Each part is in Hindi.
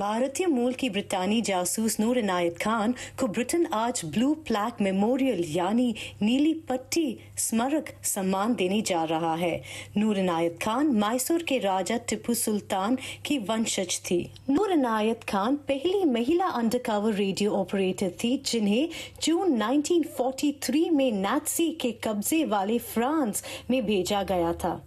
भारतीय मूल की ब्रिटानी जासूस नूर इनायत खान को ब्रिटेन आज ब्लू प्लैक मेमोरियल यानी नीली पट्टी स्मारक सम्मान देने जा रहा है नूर इनायत खान मैसूर के राजा टिपू सुल्तान की वंशज थी नूर इनायत खान पहली महिला अंडरकवर रेडियो ऑपरेटर थी जिन्हें जून 1943 में नाथसी के कब्जे वाले फ्रांस में भेजा गया था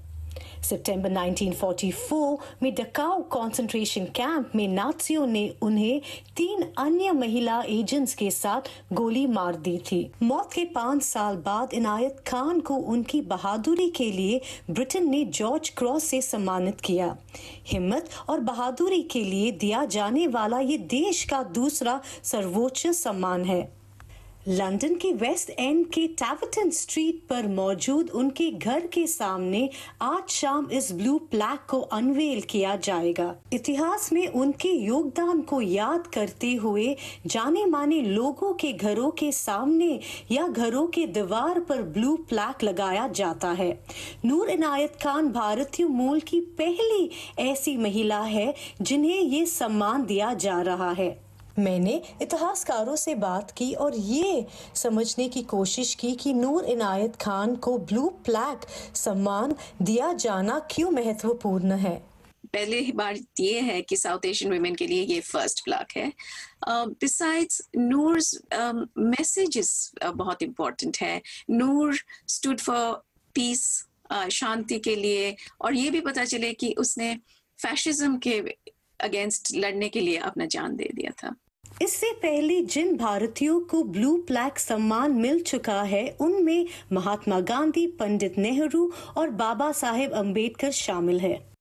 सितंबर 1944 में डकाउ कंसंट्रेशन कैंप में नाथियों ने उन्हें तीन अन्य महिला एजेंट्स के साथ गोली मार दी थी मौत के पाँच साल बाद इनायत खान को उनकी बहादुरी के लिए ब्रिटेन ने जॉर्ज क्रॉस से सम्मानित किया हिम्मत और बहादुरी के लिए दिया जाने वाला ये देश का दूसरा सर्वोच्च सम्मान है लंदन के वेस्ट एंड के टैवटन स्ट्रीट पर मौजूद उनके घर के सामने आज शाम इस ब्लू प्लैग को अनवेल किया जाएगा इतिहास में उनके योगदान को याद करते हुए जाने माने लोगों के घरों के सामने या घरों के दीवार पर ब्लू प्लैग लगाया जाता है नूर इनायत खान भारतीय मूल की पहली ऐसी महिला है जिन्हें ये सम्मान दिया जा रहा है मैंने इतिहासकारों से बात की और ये समझने की कोशिश की कि नूर इनायत खान को ब्लू प्लैक सम्मान दिया जाना क्यों महत्वपूर्ण है पहले बात ये है कि साउथ एशियन वुमेन के लिए ये फर्स्ट प्लाक है बिसाइड्स नूर मैसेज बहुत इम्पोर्टेंट है नूर स्टूड फॉर पीस शांति के लिए और ये भी पता चले कि उसने फैशिज्म के अगेंस्ट लड़ने के लिए अपना जान दे दिया था इससे पहले जिन भारतीयों को ब्लू प्लैक सम्मान मिल चुका है उनमें महात्मा गांधी पंडित नेहरू और बाबा साहेब अम्बेडकर शामिल है